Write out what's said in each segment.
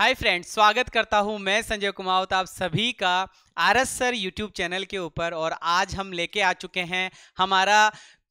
hi friends स्वागत करता हूं मैं संजय कुमावत आप सभी का R S sir YouTube channel के ऊपर और आज हम लेके आ चुके हैं हमारा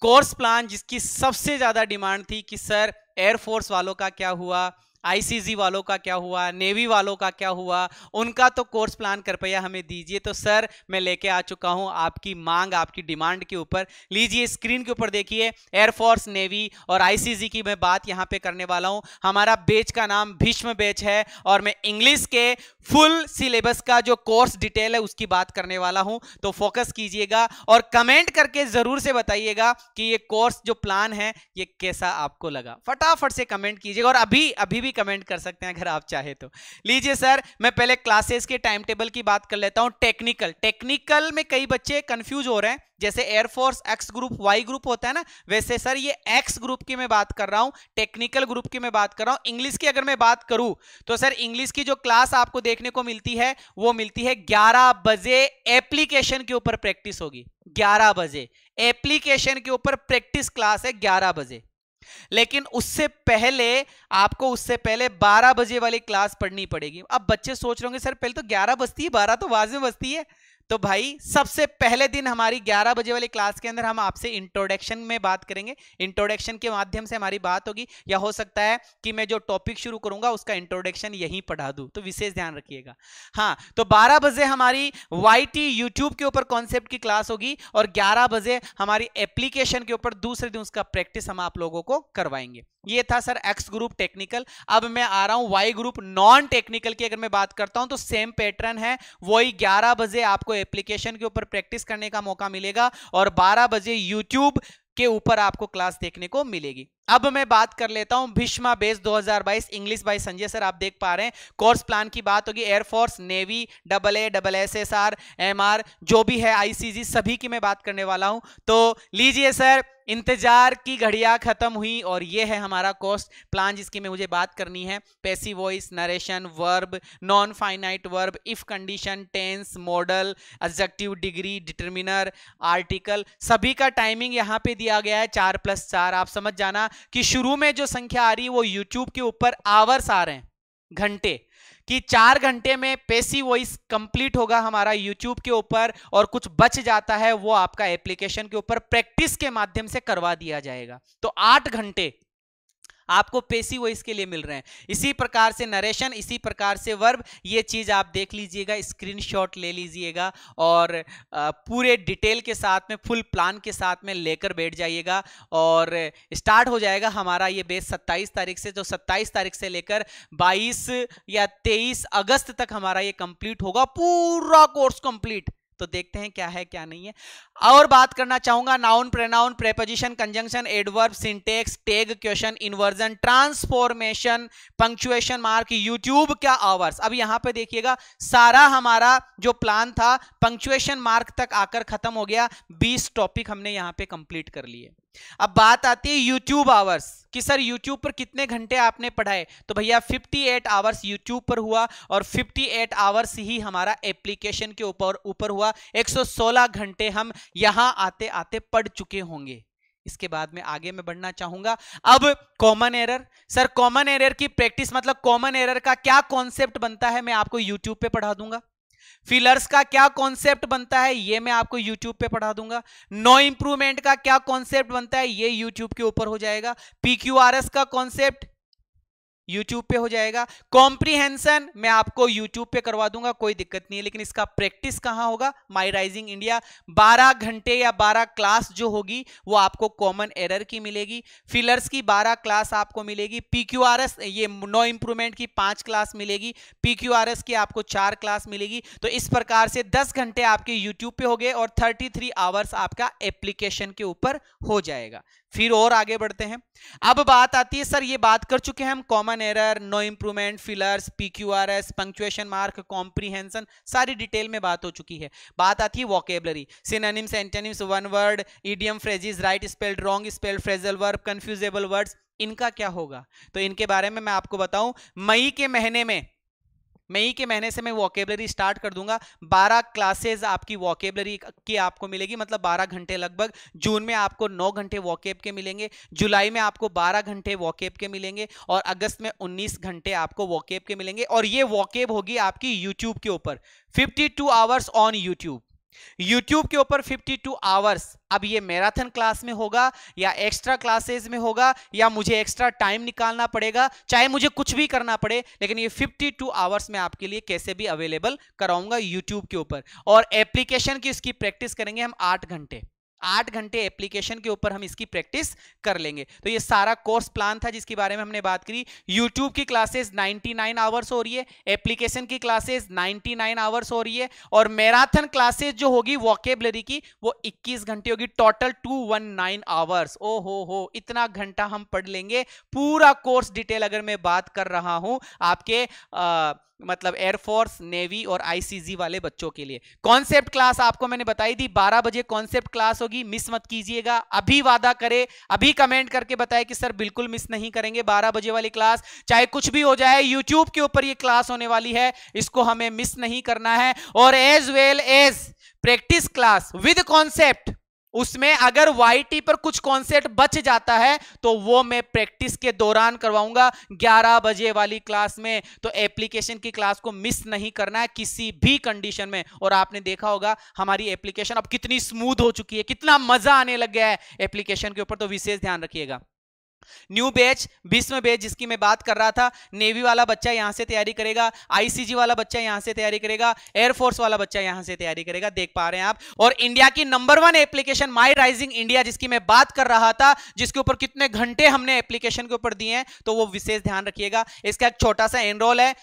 कोर्स प्लान जिसकी सबसे ज़्यादा डिमांड थी कि सर एयरफोर्स वालों का क्या हुआ आईसीजी वालों का क्या हुआ नेवी वालों का क्या हुआ उनका तो कोर्स प्लान कृपया हमें दीजिए तो सर मैं लेके आ चुका हूं आपकी मांग आपकी डिमांड के ऊपर लीजिए स्क्रीन के ऊपर देखिए एयरफोर्स नेवी और आईसीजी की मैं बात यहां पे करने वाला हूं हमारा बेच का नाम भीष्म बेच है और मैं इंग्लिश के फुल सिलेबस का जो कोर्स डिटेल है उसकी बात करने वाला हूं तो फोकस कीजिएगा और कमेंट करके जरूर से बताइएगा कि ये कोर्स जो प्लान है ये कैसा आपको लगा फटाफट से कमेंट कीजिएगा और अभी अभी भी कमेंट कर सकते हैं अगर आप चाहे तो लीजिए सर मैं पहले क्लासेस के टाइम टेबल की बात कर लेता हूं टेक्निकल टेक्निकल में कई बच्चे कंफ्यूज हो रहे हैं जैसे air force X group Y group होता है ना वैसे सर ये एक्स ग्रुप की मैं बात कर रहा हूँ टेक्निकल ग्रुप की मैं बात कर रहा हूँ इंग्लिश की अगर मैं बात करूँ तो सर इंग्लिश की जो क्लास आपको देखने को मिलती है वो मिलती है ग्यारह बजे एप्लीकेशन के ऊपर प्रैक्टिस होगी ग्यारह बजे एप्लीकेशन के ऊपर प्रैक्टिस क्लास है ग्यारह बजे लेकिन उससे पहले आपको उससे पहले 12 बजे वाली क्लास पढ़नी पड़ेगी अब बच्चे सोच रहे होंगे सर पहले तो 11 बजती है 12 तो वाजिब बजती है तो भाई सबसे पहले दिन हमारी 11 बजे वाली क्लास के अंदर हम आपसे इंट्रोडक्शन में बात करेंगे इंट्रोडक्शन के माध्यम से हमारी बात होगी या हो सकता है कि मैं जो टॉपिक शुरू करूंगा उसका इंट्रोडक्शन यहीं पढ़ा दूं तो विशेष ध्यान रखिएगा हाँ तो 12 बजे हमारी वाई टी यूट्यूब के ऊपर कॉन्सेप्ट की क्लास होगी और ग्यारह बजे हमारी एप्लीकेशन के ऊपर दूसरे दिन उसका प्रैक्टिस हम आप लोगों को करवाएंगे ये था सर एक्स ग्रुप टेक्निकल अब मैं आ रहा हूं वाई ग्रुप नॉन टेक्निकल की अगर मैं बात करता हूं तो सेम पैटर्न है वही 11 बजे आपको एप्लीकेशन के ऊपर प्रैक्टिस करने का मौका मिलेगा और 12 बजे यूट्यूब के ऊपर आपको क्लास देखने को मिलेगी अब मैं बात कर लेता हूं Bhishma base 2022 English by Sanjay sir आप देख पा रहे हैं कोर्स प्लान की बात होगी air force navy double A double S S R M R जो भी है आईसीजी सभी की मैं बात करने वाला हूं तो लीजिए सर इंतजार की घड़िया खत्म हुई और ये है हमारा कॉस्ट प्लान जिसकी मैं मुझे बात करनी है passive voice narration verb non finite verb if condition tense modal adjective degree determiner article सभी का टाइमिंग यहाँ पे दिया गया है चार प्लस चार आप समझ जाना कि शुरू में जो संख्या आ रही है वो यूट्यूब के ऊपर आवर्स आ रहे हैं घंटे कि चार घंटे में पेसी वॉइस कंप्लीट होगा हमारा यूट्यूब के ऊपर और कुछ बच जाता है वो आपका एप्लीकेशन के ऊपर प्रैक्टिस के माध्यम से करवा दिया जाएगा तो आठ घंटे आपको पेशी वॉइस के लिए मिल रहे हैं इसी प्रकार से नरेशन इसी प्रकार से वर्ब ये चीज़ आप देख लीजिएगा स्क्रीन ले लीजिएगा और पूरे डिटेल के साथ में फुल प्लान के साथ में लेकर बैठ जाइएगा और स्टार्ट हो जाएगा हमारा ये बेस सत्ताईस तारीख से जो तो सत्ताईस तारीख से लेकर बाईस या तेईस अगस्त तक हमारा ये कंप्लीट होगा पूरा कोर्स कंप्लीट तो देखते हैं क्या है क्या नहीं है और बात करना चाहूंगा noun pronoun preposition conjunction adverb syntax tag question inversion transformation punctuation mark YouTube क्या आवर्स अब यहां पे देखिएगा सारा हमारा जो प्लान था पंक्चुएशन मार्क तक आकर खत्म हो गया बीस टॉपिक हमने यहां पे कंप्लीट कर लिए अब बात आती है यूट्यूब आवर्स कि सर यूट्यूब पर कितने घंटे आपने पढ़ाए तो भैया 58 आवर्स यूट्यूब पर हुआ और 58 आवर्स ही हमारा एप्लीकेशन के ऊपर ऊपर हुआ 116 घंटे हम यहां आते आते पढ़ चुके होंगे इसके बाद में आगे मैं बढ़ना चाहूंगा अब common error sir common error की प्रैक्टिस मतलब कॉमन एरर का क्या कॉन्सेप्ट बनता है मैं आपको यूट्यूब पे पढ़ा दूंगा फिलर्स का क्या कॉन्सेप्ट बनता है ये मैं आपको यूट्यूब पे पढ़ा दूंगा नो इंप्रूवमेंट का क्या कॉन्सेप्ट बनता है ये यूट्यूब के ऊपर हो जाएगा पीक्यूआरएस का कॉन्सेप्ट यूट्यूब पे हो जाएगा कॉम्प्रीहेंशन मैं आपको यूट्यूब पे करवा दूंगा कोई दिक्कत नहीं है लेकिन इसका प्रैक्टिस कहाँ होगा माई राइजिंग इंडिया 12 घंटे या 12 क्लास जो होगी वो आपको कॉमन एरर की मिलेगी फिलर्स की 12 क्लास आपको मिलेगी पीक्यूआरएस ये नो इंप्रूवमेंट की पांच क्लास मिलेगी एस की आपको चार क्लास मिलेगी तो इस प्रकार से दस घंटे आपके यूट्यूब पे हो गए और थर्टी थ्री आवर्स आपका एप्लीकेशन के ऊपर हो जाएगा फिर और आगे बढ़ते हैं अब बात आती है सर ये बात कर चुके हैं हम common correction error no improvement fillers P Q R S punctuation mark comprehension सारी डिटेल में बात हो चुकी है बात आती है vocabulary synonyms antonyms one word idiom phrases right spelled wrong spelled phrasal verb confusable words इनका क्या होगा तो इनके बारे में मैं आपको बताऊं मई के महीने में मई के महीने से मैं वॉकेबलरी स्टार्ट कर दूंगा बारह क्लासेज आपकी वॉकेबलरी की आपको मिलेगी मतलब बारह घंटे लगभग जून में आपको नौ घंटे वॉकेब के मिलेंगे जुलाई में आपको बारह घंटे वॉकेब के मिलेंगे और अगस्त में उन्नीस घंटे आपको वॉकेब के मिलेंगे और ये वॉकेब होगी आपकी यूट्यूब के ऊपर fifty two hours on YouTube YouTube के ऊपर 52 आवर्स अब ये मैराथन क्लास में होगा या एक्स्ट्रा क्लासेस में होगा या मुझे एक्स्ट्रा टाइम निकालना पड़ेगा चाहे मुझे कुछ भी करना पड़े लेकिन ये 52 आवर्स में आपके लिए कैसे भी अवेलेबल कराऊंगा यूट्यूब के ऊपर और एप्लीकेशन की इसकी प्रैक्टिस करेंगे हम आठ घंटे आठ घंटे एप्लीकेशन के ऊपर हम इसकी प्रैक्टिस कर लेंगे तो ये सारा कोर्स प्लान था जिसके बारे में हमने बात करी यूट्यूब की क्लासेस 99 आवर्स हो रही है एप्लीकेशन की क्लासेस 99 आवर्स हो रही है और मैराथन क्लासेस जो होगी वॉकेबलरी की वो 21 घंटे होगी टोटल 219 आवर्स ओ हो हो इतना घंटा हम पढ़ लेंगे पूरा कोर्स डिटेल अगर मैं बात कर रहा हूं आपके आ, मतलब एयरफोर्स नेवी और आईसीजी वाले बच्चों के लिए कॉन्सेप्ट क्लास आपको मैंने बताई दी 12 बजे कॉन्सेप्ट क्लास होगी मिस मत कीजिएगा अभी वादा करे अभी कमेंट करके बताए कि सर बिल्कुल मिस नहीं करेंगे 12 बजे वाली क्लास चाहे कुछ भी हो जाए यूट्यूब के ऊपर ये क्लास होने वाली है इसको हमें मिस नहीं करना है और as well as practice class with concept उसमें अगर वाईटी पर कुछ कॉन्सेप्ट बच जाता है तो वो मैं प्रैक्टिस के दौरान करवाऊंगा 11 बजे वाली क्लास में तो एप्लीकेशन की क्लास को मिस नहीं करना है किसी भी कंडीशन में और आपने देखा होगा हमारी एप्लीकेशन अब कितनी स्मूथ हो चुकी है कितना मजा आने लग गया है एप्लीकेशन के ऊपर तो विशेष ध्यान रखिएगा न्यू बैच विश्व बैच जिसकी मैं बात कर रहा था नेवी वाला बच्चा यहाँ से तैयारी करेगा आईसीजी वाला बच्चा यहाँ से तैयारी करेगा एयरफोर्स वाला बच्चा यहाँ से तैयारी करेगा देख पा रहे हैं आप और इंडिया की number one application My Rising India जिसकी मैं बात कर रहा था जिसके ऊपर कितने घंटे हमने एप्लीकेशन के ऊपर दिए हैं तो वो विशेष ध्यान रखिएगा इसका एक छोटा सा एनरोल है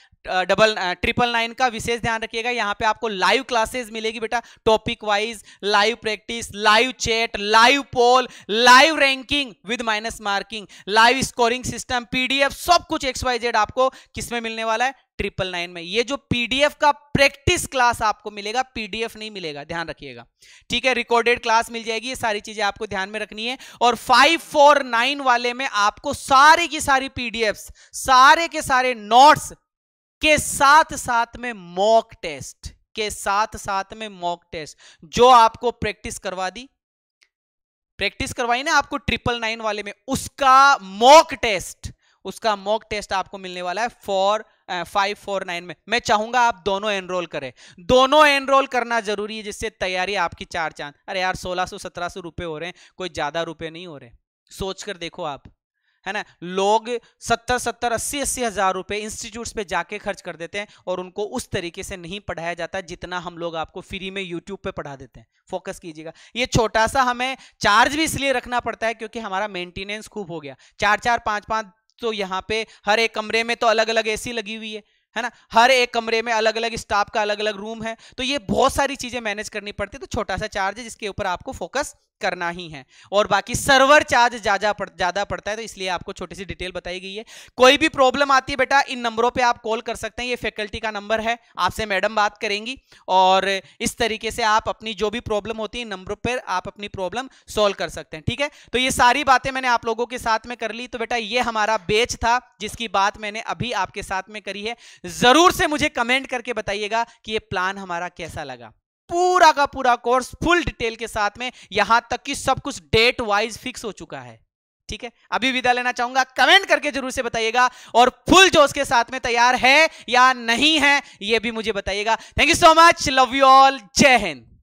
डबल ट्रिपल नाइन का विशेष ध्यान रखिएगा यहाँ पे आपको लाइव क्लासेस मिलेगी बेटा topic wise live practice live chat live poll live ranking with minus marking live scoring system PDF सब कुछ एक्स वाई जेड आपको किसमें मिलने वाला है ट्रिपल नाइन में ये जो पीडीएफ का प्रैक्टिस क्लास आपको मिलेगा पीडीएफ नहीं मिलेगा ध्यान रखिएगा ठीक है रिकॉर्डेड क्लास मिल जाएगी ये सारी चीजें आपको ध्यान में रखनी है और फाइव फोर नाइन वाले में आपको सारे की सारी पीडीएफ सारे के सारे नोट्स के साथ साथ में मॉक टेस्ट के साथ साथ में मॉक टेस्ट जो आपको प्रैक्टिस करवा दी प्रैक्टिस करवाई ना आपको ट्रिपल नाइन वाले में उसका मॉक टेस्ट उसका मॉक टेस्ट आपको मिलने वाला है फॉर फाइव फोर नाइन में मैं चाहूंगा आप दोनों एनरोल करें दोनों एनरोल करना जरूरी है जिससे तैयारी आपकी चार चांद अरे यार सोलह सौ सत्रह सौ रुपये हो रहे हैं कोई ज्यादा रुपए नहीं हो रहे सोच कर देखो आप है ना लोग सत्तर सत्तर अस्सी अस्सी हज़ार रुपए इंस्टीट्यूट्स पे जाके खर्च कर देते हैं और उनको उस तरीके से नहीं पढ़ाया जाता जितना हम लोग आपको फ्री में यूट्यूब पे पढ़ा देते हैं फोकस कीजिएगा ये छोटा सा हमें चार्ज भी इसलिए रखना पड़ता है क्योंकि हमारा मेंटेनेंस खूब हो गया चार चार पाँच पाँच तो यहाँ पे हर एक कमरे में तो अलग अलग ए लगी हुई है है ना हर एक कमरे में अलग अलग स्टाफ का अलग अलग रूम है तो ये बहुत सारी चीज़ें मैनेज करनी पड़ती है तो छोटा सा चार्ज है जिसके ऊपर आपको फोकस करना ही है और बाकी सर्वर चार्ज ज़्यादा ज़्यादा पड़ता है तो इसलिए आपको छोटी सी डिटेल बताई गई है कोई भी प्रॉब्लम आती है बेटा इन नंबरों पे आप कॉल कर सकते हैं ये फैकल्टी का नंबर है आपसे मैडम बात करेंगी और इस तरीके से आप अपनी जो भी प्रॉब्लम होती है इन नंबरों पर आप अपनी प्रॉब्लम सोल्व कर सकते हैं ठीक है तो ये सारी बातें मैंने आप लोगों के साथ में कर ली तो बेटा ये हमारा बेच था जिसकी बात मैंने अभी आपके साथ में करी है ज़रूर से मुझे कमेंट करके बताइएगा कि ये प्लान हमारा कैसा लगा पूरा का पूरा कोर्स फुल डिटेल के साथ में यहां तक कि सब कुछ डेट वाइज फिक्स हो चुका है ठीक है अभी विदा लेना चाहूंगा कमेंट करके जरूर से बताइएगा और फुल जोश के साथ में तैयार है या नहीं है यह भी मुझे बताइएगा thank you so much love you all Jai Hind